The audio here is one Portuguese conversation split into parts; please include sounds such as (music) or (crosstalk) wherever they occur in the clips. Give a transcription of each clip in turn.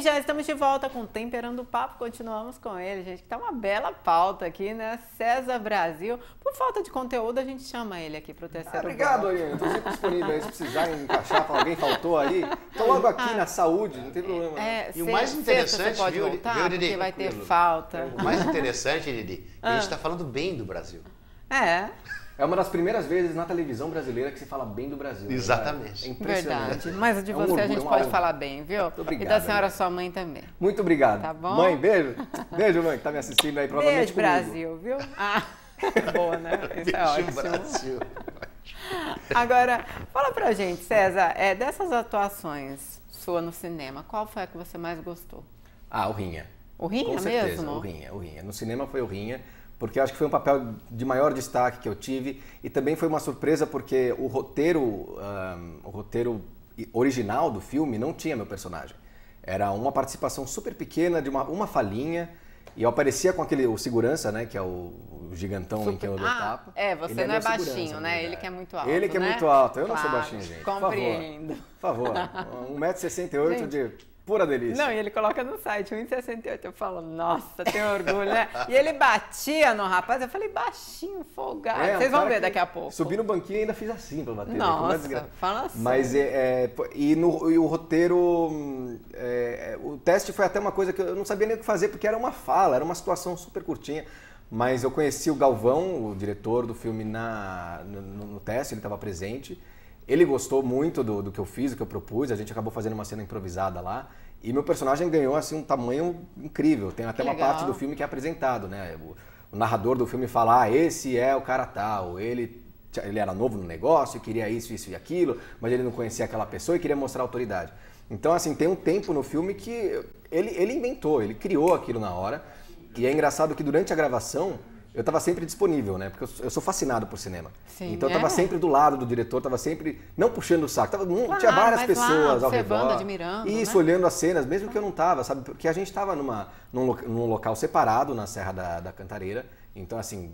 E já estamos de volta com Temperando o Papo. Continuamos com ele, gente, que tá uma bela pauta aqui, né? César Brasil. Por falta de conteúdo, a gente chama ele aqui pro terceiro. Ah, obrigado, Ariane. Estou sempre disponível aí. Se precisarem encaixar, falar alguém faltou aí. Estou logo aqui ah, na saúde, não tem problema. Né? É, e o mais interessante, você pode viu, voltar, viu, Didi? vai ter falta. O mais interessante, Didi, é a gente está ah. falando bem do Brasil. É. É uma das primeiras vezes na televisão brasileira que se fala bem do Brasil. Né, Exatamente. Né? É impressionante. Verdade. Mas de é um você orgulho, a gente pode falar bem, viu? Muito obrigado, e da senhora sua mãe também. Muito obrigado. Tá bom? Mãe, beijo. Beijo, mãe, que tá me assistindo aí provavelmente Beijo, Brasil, viu? Ah, (laughs) boa, né? Isso é beijo, é ótimo. Brasil. Agora, fala pra gente, César, é, dessas atuações sua no cinema, qual foi a que você mais gostou? Ah, o Rinha. O Rinha Com certeza, mesmo? O Rinha, o Rinha. No cinema foi o Rinha porque acho que foi um papel de maior destaque que eu tive e também foi uma surpresa porque o roteiro, um, o roteiro original do filme não tinha meu personagem. Era uma participação super pequena de uma, uma falinha e eu aparecia com aquele o segurança, né, que é o, o gigantão super... em que eu dou ah, É, você ele é não é, é baixinho, né? Ele que é muito alto. Ele que é né? é muito alto. Eu claro, não sou baixinho, gente. Compreendo. Por favor. Por favor. 1,68m de Pura delícia. Não, e ele coloca no site 1,68. Eu falo, nossa, tenho orgulho, né? e ele batia no rapaz. Eu falei, baixinho, folgado. É, Vocês vão ver daqui a pouco. Subi no banquinho e ainda fiz assim pra bater. Né? É nossa, né? fala assim. Mas é, é e, no, e o roteiro. É, é, o teste foi até uma coisa que eu não sabia nem o que fazer, porque era uma fala, era uma situação super curtinha. Mas eu conheci o Galvão, o diretor do filme, na, no, no teste, ele estava presente. Ele gostou muito do, do que eu fiz, do que eu propus, a gente acabou fazendo uma cena improvisada lá. E meu personagem ganhou assim um tamanho incrível. Tem até que uma legal. parte do filme que é apresentado, né? O, o narrador do filme fala: ah, esse é o cara tal, ele ele era novo no negócio, queria isso, isso e aquilo, mas ele não conhecia aquela pessoa e queria mostrar autoridade. Então, assim, tem um tempo no filme que ele, ele inventou, ele criou aquilo na hora. E é engraçado que durante a gravação, eu estava sempre disponível, né? Porque eu, sou fascinado por cinema. Sim, então eu estava é? sempre do lado do diretor, estava sempre não puxando o saco. Tava, claro, hum, tinha ah, várias pessoas lá, ao redor. Admirando, isso, né? olhando as cenas, mesmo que eu não estava, sabe? Porque a gente estava num, num local separado na Serra da, da Cantareira. Então, assim,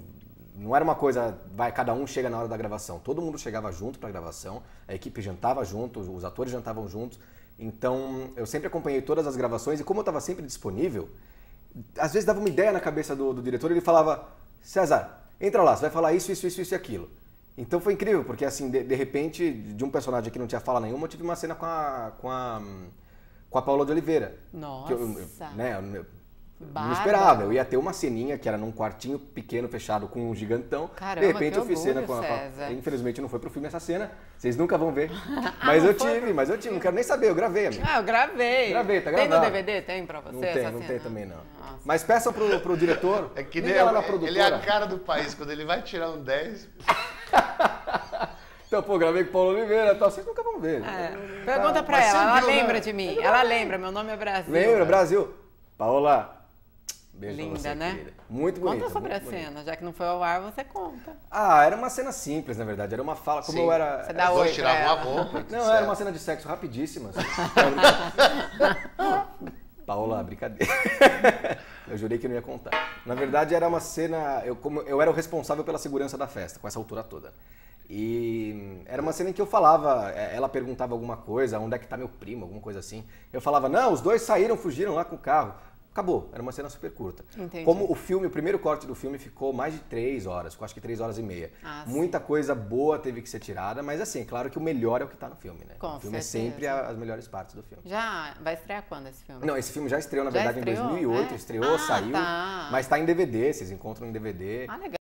não era uma coisa, vai, cada um chega na hora da gravação. Todo mundo chegava junto para a gravação, a equipe jantava junto, os atores jantavam juntos. Então, eu sempre acompanhei todas as gravações e como eu estava sempre disponível, às vezes dava uma ideia na cabeça do, do diretor, ele falava, César, entra lá, você vai falar isso, isso, isso, isso e aquilo. Então foi incrível, porque assim, de, de, repente, de um personagem que não tinha fala nenhuma, eu tive uma cena com a. com a. Hum, com a Paula de Oliveira. Nossa. Que eu, eu, né, eu, Barba. Não esperava. Eu ia ter uma ceninha que era num quartinho pequeno fechado com um gigantão. Caramba, de repente eu fiz cena com a. César. Infelizmente não foi pro filme essa cena. Vocês nunca vão ver. (laughs) Mas ah, eu tive, mas eu tive. Não quero nem saber. Eu gravei, amigo. Ah, eu gravei. Gravei, tá gravado. Tem no DVD? Tem pra você? Não tem, não cena? tem também não. Nossa. Mas peça pro, pro diretor. É que nem ela na produtora. Ele é a cara do país. Quando ele vai tirar um 10. (laughs) Então, pô, gravei com o Paulo Oliveira e tá? tal. Vocês nunca vão ver. É. Tá. Pergunta pra Mas ela, ela viu, lembra né? de mim. Ela lembra, meu nome é Brasil. Lembra, Brasil. Paola, Beijo Linda, você, né? Querida. Muito bonita. Conta sobre a bonito. cena, já que não foi ao ar, você conta. Ah, era uma cena simples, na verdade. Era uma fala. Como Sim. eu era. Você dá oi. tirava uma roupa. Não, era uma cena de sexo rapidíssima. Paula, assim. (laughs) Paola, brincadeira. (laughs) eu jurei que não ia contar. Na verdade, era uma cena. Eu, como, eu era o responsável pela segurança da festa, com essa altura toda. E era uma cena em que eu falava, é, ela perguntava alguma coisa, onde é que tá meu primo, alguma coisa assim. Eu falava, não, os dois saíram, fugiram lá com o carro acabou. Era uma cena super curta. Entendi. Como o filme, o primeiro corte do filme ficou mais de três horas, acho que três horas e meia. Ah, Muita sim. coisa boa teve que ser tirada, mas assim, é claro que o melhor é o que está no filme, né? Com o filme é certeza. é sempre a, as melhores partes do filme. Já vai estrear quando esse filme? Não, esse filme já estreou, na já verdade, estreou? em 2008, é? estreou, ah, saiu, tá. mas está em DVD, vocês encontram em DVD. Ah, legal.